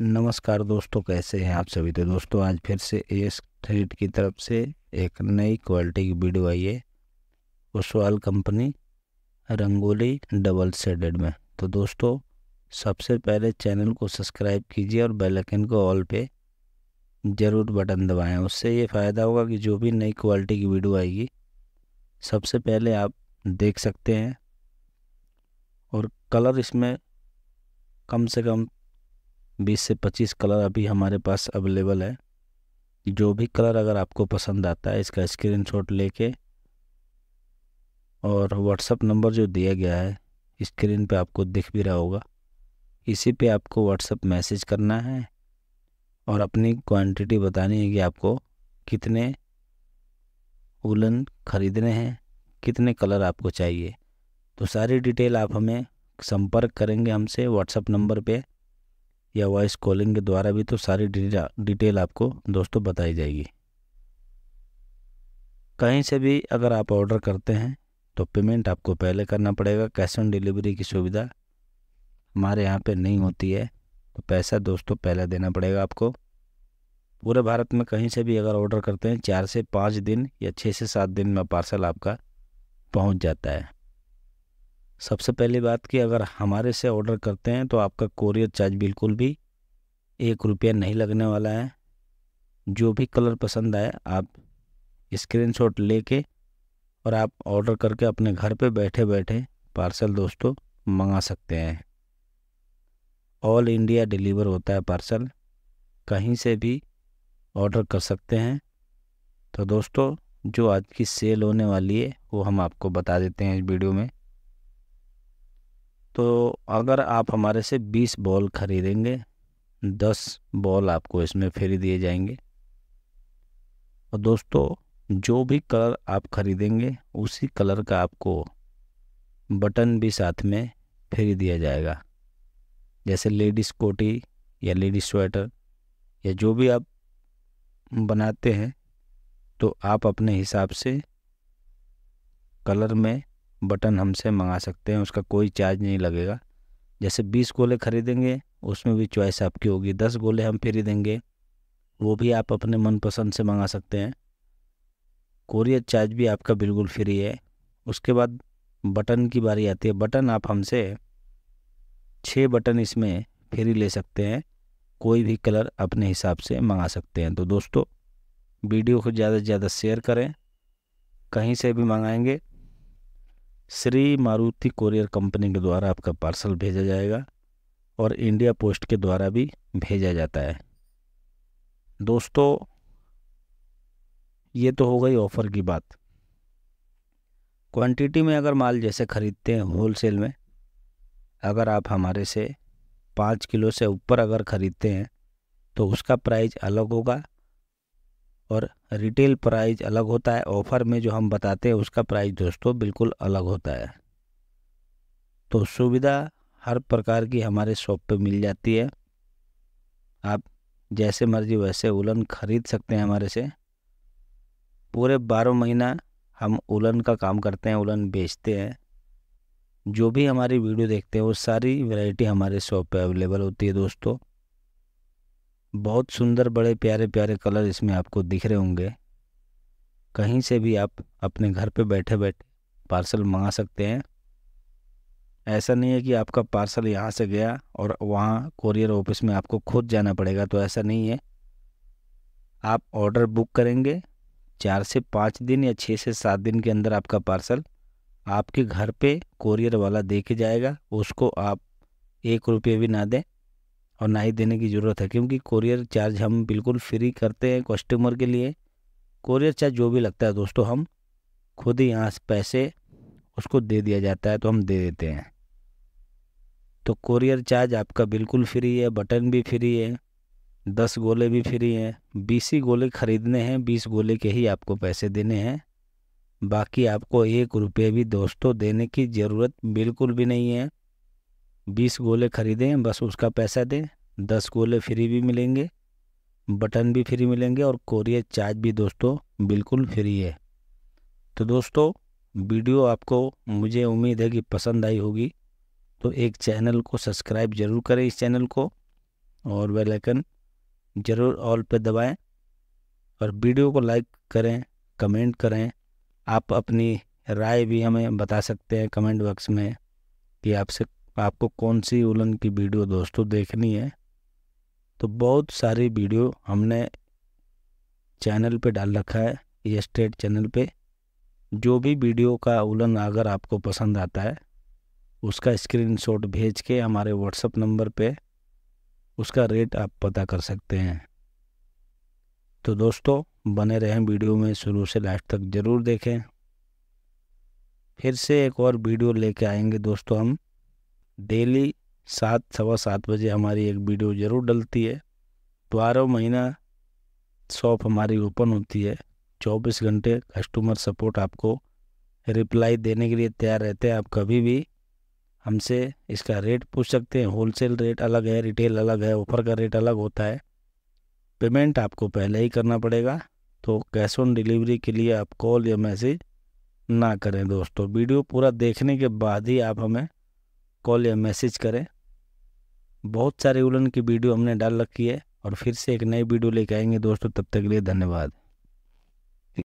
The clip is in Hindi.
नमस्कार दोस्तों कैसे हैं आप सभी तो दोस्तों आज फिर से एस थ्रेड की तरफ से एक नई क्वालिटी की वीडियो आई है Oswal company Rangoli double sided में तो दोस्तों सबसे पहले चैनल को सब्सक्राइब कीजिए और बेल आइकन को ऑल पे ज़रूर बटन दबाएं उससे ये फ़ायदा होगा कि जो भी नई क्वालिटी की वीडियो आएगी सबसे पहले आप देख सकते हैं और कलर इसमें कम से कम बीस से पच्चीस कलर अभी हमारे पास अवेलेबल है जो भी कलर अगर आपको पसंद आता है इसका शॉट लेके और व्हाट्सअप नंबर जो दिया गया है स्क्रीन पे आपको दिख भी रहा होगा इसी पे आपको व्हाट्सअप मैसेज करना है और अपनी क्वांटिटी बतानी है कि आपको कितने उलन ख़रीदने हैं कितने कलर आपको चाहिए तो सारी डिटेल आप हमें संपर्क करेंगे हमसे व्हाट्सअप नंबर पर या वॉइस कॉलिंग के द्वारा भी तो सारी डिटेल आपको दोस्तों बताई जाएगी कहीं से भी अगर आप ऑर्डर करते हैं तो पेमेंट आपको पहले करना पड़ेगा कैश ऑन डिलीवरी की सुविधा हमारे यहाँ पे नहीं होती है तो पैसा दोस्तों पहले देना पड़ेगा आपको पूरे भारत में कहीं से भी अगर ऑर्डर करते हैं चार से पाँच दिन या छः से सात दिन में पार्सल आपका पहुँच जाता है सबसे पहली बात कि अगर हमारे से ऑर्डर करते हैं तो आपका कोरियर चार्ज बिल्कुल भी एक रुपया नहीं लगने वाला है जो भी कलर पसंद आए आप स्क्रीनशॉट लेके और आप ऑर्डर करके अपने घर पे बैठे बैठे पार्सल दोस्तों मंगा सकते हैं ऑल इंडिया डिलीवर होता है पार्सल कहीं से भी ऑर्डर कर सकते हैं तो दोस्तों जो आज की सेल होने वाली है वो हम आपको बता देते हैं इस वीडियो में तो अगर आप हमारे से बीस बॉल खरीदेंगे दस बॉल आपको इसमें फ्री दिए जाएंगे और दोस्तों जो भी कलर आप खरीदेंगे उसी कलर का आपको बटन भी साथ में फ्री दिया जाएगा जैसे लेडीज़ कोटी या लेडीज़ स्वेटर या जो भी आप बनाते हैं तो आप अपने हिसाब से कलर में बटन हमसे मंगा सकते हैं उसका कोई चार्ज नहीं लगेगा जैसे बीस गोले खरीदेंगे उसमें भी चॉइस आपकी होगी दस गोले हम फ्री देंगे वो भी आप अपने मनपसंद से मंगा सकते हैं कोरियर चार्ज भी आपका बिल्कुल फ्री है उसके बाद बटन की बारी आती है बटन आप हमसे छः बटन इसमें फ्री ले सकते हैं कोई भी कलर अपने हिसाब से मंगा सकते हैं तो दोस्तों वीडियो को ज़्यादा से ज़्यादा शेयर करें कहीं से भी मंगाएंगे श्री मारुति कोरियर कंपनी के द्वारा आपका पार्सल भेजा जाएगा और इंडिया पोस्ट के द्वारा भी भेजा जाता है दोस्तों ये तो हो गई ऑफ़र की बात क्वांटिटी में अगर माल जैसे ख़रीदते हैं होलसेल में अगर आप हमारे से पाँच किलो से ऊपर अगर ख़रीदते हैं तो उसका प्राइस अलग होगा और रिटेल प्राइस अलग होता है ऑफ़र में जो हम बताते हैं उसका प्राइस दोस्तों बिल्कुल अलग होता है तो सुविधा हर प्रकार की हमारे शॉप पे मिल जाती है आप जैसे मर्जी वैसे उलन ख़रीद सकते हैं हमारे से पूरे बारह महीना हम उलन का काम करते हैं उलन बेचते हैं जो भी हमारी वीडियो देखते हैं वो सारी वैरायटी हमारे शॉप पे अवेलेबल होती है दोस्तों बहुत सुंदर बड़े प्यारे प्यारे कलर इसमें आपको दिख रहे होंगे कहीं से भी आप अपने घर पे बैठे बैठे पार्सल मंगा सकते हैं ऐसा नहीं है कि आपका पार्सल यहाँ से गया और वहाँ कोरियर ऑफिस में आपको खुद जाना पड़ेगा तो ऐसा नहीं है आप ऑर्डर बुक करेंगे चार से पाँच दिन या छः से सात दिन के अंदर आपका पार्सल आपके घर पे कोरियर वाला दे के जाएगा उसको आप एक रुपये भी ना दें और ना ही देने की ज़रूरत है क्योंकि कोरियर चार्ज हम बिल्कुल फ्री करते हैं कस्टमर के लिए कोरियर चार्ज जो भी लगता है दोस्तों हम खुद ही यहाँ पैसे उसको दे दिया जाता है तो हम दे देते हैं तो कोरियर चार्ज आपका बिल्कुल फ्री है बटन भी फ्री है दस गोले भी फ्री हैं बीस ही गोले ख़रीदने हैं बीस गोले के ही आपको पैसे देने हैं बाकी आपको एक रुपये भी दोस्तों देने की ज़रूरत बिल्कुल भी नहीं है बीस गोले खरीदें बस उसका पैसा दें दस गोले फ्री भी मिलेंगे बटन भी फ्री मिलेंगे और कोरियर चार्ज भी दोस्तों बिल्कुल फ्री है तो दोस्तों वीडियो आपको मुझे उम्मीद है कि पसंद आई होगी तो एक चैनल को सब्सक्राइब ज़रूर करें इस चैनल को और वे लाइकन ज़रूर ऑल पर दबाएं और वीडियो को लाइक करें कमेंट करें आप अपनी राय भी हमें बता सकते हैं कमेंट बॉक्स में कि आपसे आपको कौन सी उलन की वीडियो दोस्तों देखनी है तो बहुत सारी वीडियो हमने चैनल पे डाल रखा है ये स्टेट चैनल पे जो भी वीडियो का उलन अगर आपको पसंद आता है उसका स्क्रीनशॉट भेज के हमारे व्हाट्सअप नंबर पे उसका रेट आप पता कर सकते हैं तो दोस्तों बने रहें वीडियो में शुरू से लास्ट तक ज़रूर देखें फिर से एक और वीडियो लेके आएंगे दोस्तों हम डेली सात सवा सात बजे हमारी एक वीडियो ज़रूर डलती है बारह महीना शॉप हमारी ओपन होती है चौबीस घंटे कस्टमर सपोर्ट आपको रिप्लाई देने के लिए तैयार रहते हैं आप कभी भी हमसे इसका रेट पूछ सकते हैं होलसेल रेट अलग है रिटेल अलग है ऑफर का रेट अलग होता है पेमेंट आपको पहले ही करना पड़ेगा तो कैश ऑन डिलीवरी के लिए आप कॉल या मैसेज ना करें दोस्तों वीडियो पूरा देखने के बाद ही आप हमें कॉल या मैसेज करें बहुत सारे उलन की वीडियो हमने डाल रखी है और फिर से एक नई वीडियो लेके आएंगे दोस्तों तब तक के लिए धन्यवाद